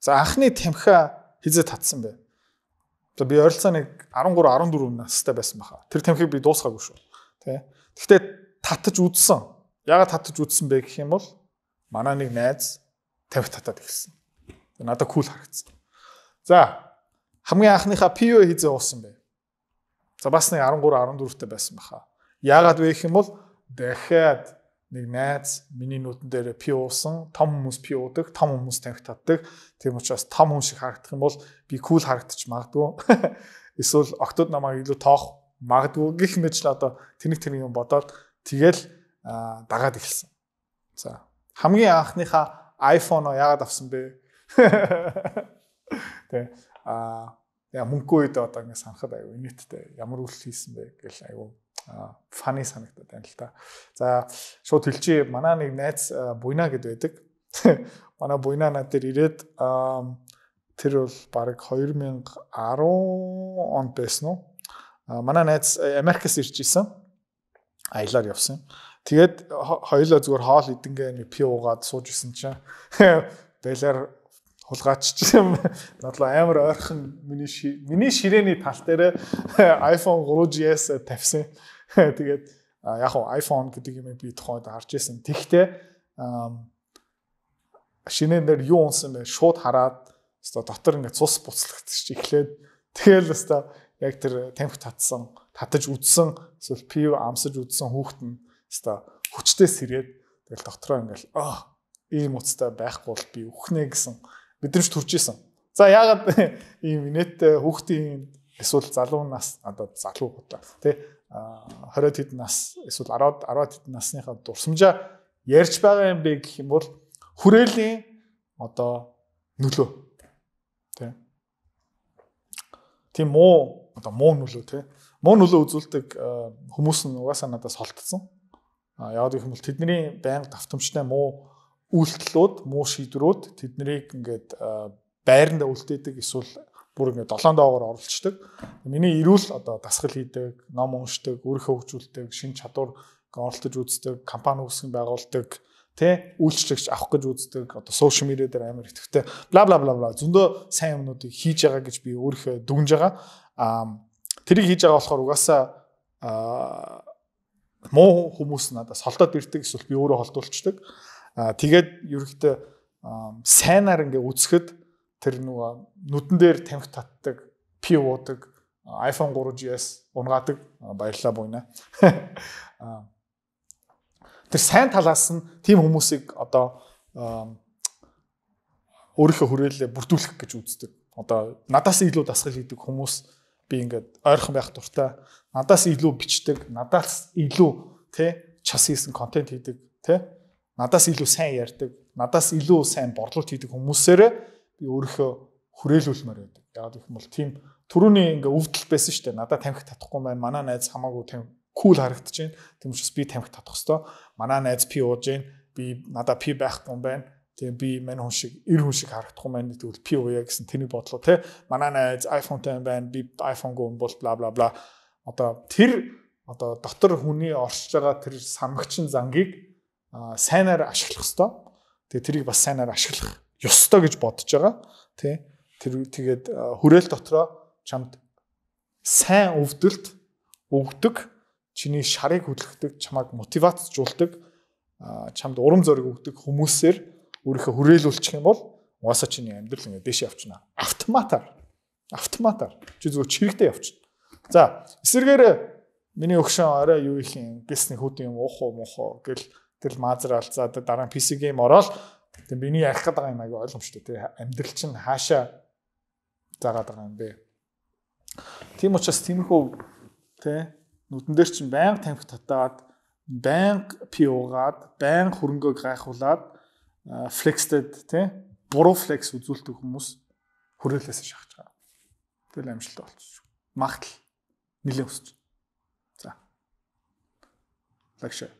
За анхны тамхиа хизээ татсан бэ. За би ойролцоо нэг 13 14 настай байсан баха. Тэр тамхиг би дуусгаагүй шүү. Тэ. Гэхдээ татж үдсэн. Яагаад татж үдсэн бэ гэх юм бол манай нэг найз тамхи татаад эхэлсэн. Надад кул харагдсан. За хамгийн анхныхаа PO хизээ уусан бэ. За бас нэг 13 14 та байсан баха. Яагаад вэ гэх юм бол дахиад нэг найз миний нүдэн дээр пи уусан, том хүмүүс пи уудаг, том хүмүүс тамхи татдаг. Тийм учраас том хүн шиг харагдах юм бол би кул харагдчих магадгүй. Эсвэл октод намайг илүү тоох магадгүй гэх мэт л одоо тэнэг тэнэг юм бодоод тэгэл дагаад эхэлсэн. За хамгийн анхныхаа iPhone-о яагаад авсан бэ? Тэ а яа мөнгөө үед одоо ингэ санахад аюу нийтдээ ямар үйл хийсэн бэ гэхэл аюу а funny санагдаад байна л та. За шууд хэлчихье. Манай нэг найз Буйна гэд байдаг. Манай Буйна над дээр ирээд тэр бол баг 2010 онд байсан уу? Манай найз Америкас ирж исэн. Аялаар явсан. Тэгээд хоёулаа зүгээр хоол идэнгээ нэг пи уугаад сууж исэн чинь байлаар хулгайч юм. Надлаа амар ойрхон миний миний ширээний тал дээр iPhone 3GS тавьсан. Тэгээд яг уу iPhone гэдэг юм би тухайд харж ирсэн. Тэгтээ шинээр юу унсан бэ? Шууд хараад өсто дотор ингээд цус буцлагдчих эхлээд тэгэл өсто яг тэр тамхи татсан, татаж үдсэн, эсвэл пив амсаж үдсэн хүүхэд нь өсто хүчтэй сэргээд тэгэл доктороо ингээд аа ийм уцтай байхгүй бол би үхнэ гэсэн мэдрэмж төрж исэн. За яагаад ийм инээдтэй хүүхдийн Эсвэл залуу нас одоо залуу гоо тий 20 хэд нас эсвэл 10 10 хэд насныхаа дурсамжаа ярьж байгаа юм би гэх юм бол хүрээлийн одоо нөлөө тий Тийм муу одоо муу нөлөө тий муу нөлөө үзүүлдэг хүмүүс нь угаасаа надад солтцсон. А яг гэх юм бол тэдний байнга давтамжтай муу үйлдэлүүд, муу шийдвэрүүд тэднийг ингээд байранда үлдээдэг эсвэл бүр ингээд долоон доогоор оролцдог. Миний эрүүл одоо дасгал хийдэг, ном уншдаг, өөрийнхөө хөгжүүлдэг, шин чадвар оролцож үздэг, компани үүсгэн байгуулдаг, тэ үйлчлэгч авах гэж үздэг, одоо сошиал медиа дээр амар ихтэй бла бла бла бла зөндөө сайн юмнуудыг хийж байгаа гэж би өөрийнхөө дүгнж байгаа. Аа тэрийг хийж байгаа болохоор угаасаа аа муу хүмүүс надаас холдоод ирдэг эсвэл би өөрөө холдуулцдаг. Аа тэгээд ерөөхдөө сайнаар ингээ үзэхэд тэр нөгөө нүдэн дээр тамхи татдаг, пи уудаг, iPhone 3GS унгаадаг баярлалаа буйна. Тэр сайн талаас нь тийм хүмүүсийг одоо өөрийнхөө хүрээлэлээ бүрдүүлэх гэж үздэг. Одоо надаас илүү дасгал хийдэг хүмүүс би ингээд ойрхон байх дуртай. Надаас илүү бичдэг, надаас илүү тэ час хийсэн контент хийдэг, тэ надаас илүү сайн ярьдаг, надаас илүү сайн борлуулалт хийдэг хүмүүсээрээ би өөрийнхөө хүрээлүүлмээр байдаг. Яг гэх юм бол тийм төрөний ингээ өвдөл байсан шүү дээ. Надад тамхи татахгүй байна. Манай найз хамаагүй тамхи кул харагдаж байна. Тэм учраас би тамхи татах хэвээр. Манай найз пи ууж байна. Би надад пи байхгүй юм байна. Тэгээ би мань хүн шиг эр хүн шиг харагдах юм байна. Тэгвэл пи ууя гэсэн тэрний бодлоо те. Манай найз iPhone тань байна. Би iPhone гом бол бла бла бла. Одоо тэр одоо дотор хүний оршиж байгаа тэр самгчин зангийг сайнаар ашиглах хэвээр. Тэгээ тэрийг бас сайнаар ашиглах ёстой гэж бодож байгаа. Тэ. Тэр тэгээд хүрээл дотроо чамд сайн өвдөлт өгдөг, чиний шарыг хөдөлгдөг, чамайг мотивацжуулдаг, чамд урам зориг өгдөг хүмүүсээр өөрийнхөө хүрээлүүлчих юм бол угаасаа чиний амьдрал ингээд дэше явчихна. Автоматар. Автоматар. Чи зөв чирэгтэй явчихна. За, эсвэргээр миний өгшөн арай юу их юм, бисний хөдөө юм уух уу муухоо гэл тэр маазраал за дараа нь PC game ороод Тэгээ миний ярих гэдэг юм аягүй ойлгомжтой тий. Амьдрал чинь хаашаа заагаад байгаа юм бэ? Тийм учраас тиймэрхүү тий нүдэн дээр чинь байнга тамхи татаад байнга пиугаад байнга хөрөнгөө гайхуулаад флекстэд тий буруу флекс үзүүлдэг хүмүүс хүрээлээс шахаж байгаа. Тэгэл амжилттай болчих. Магтл нэлээд өсч. За. Лагшаа.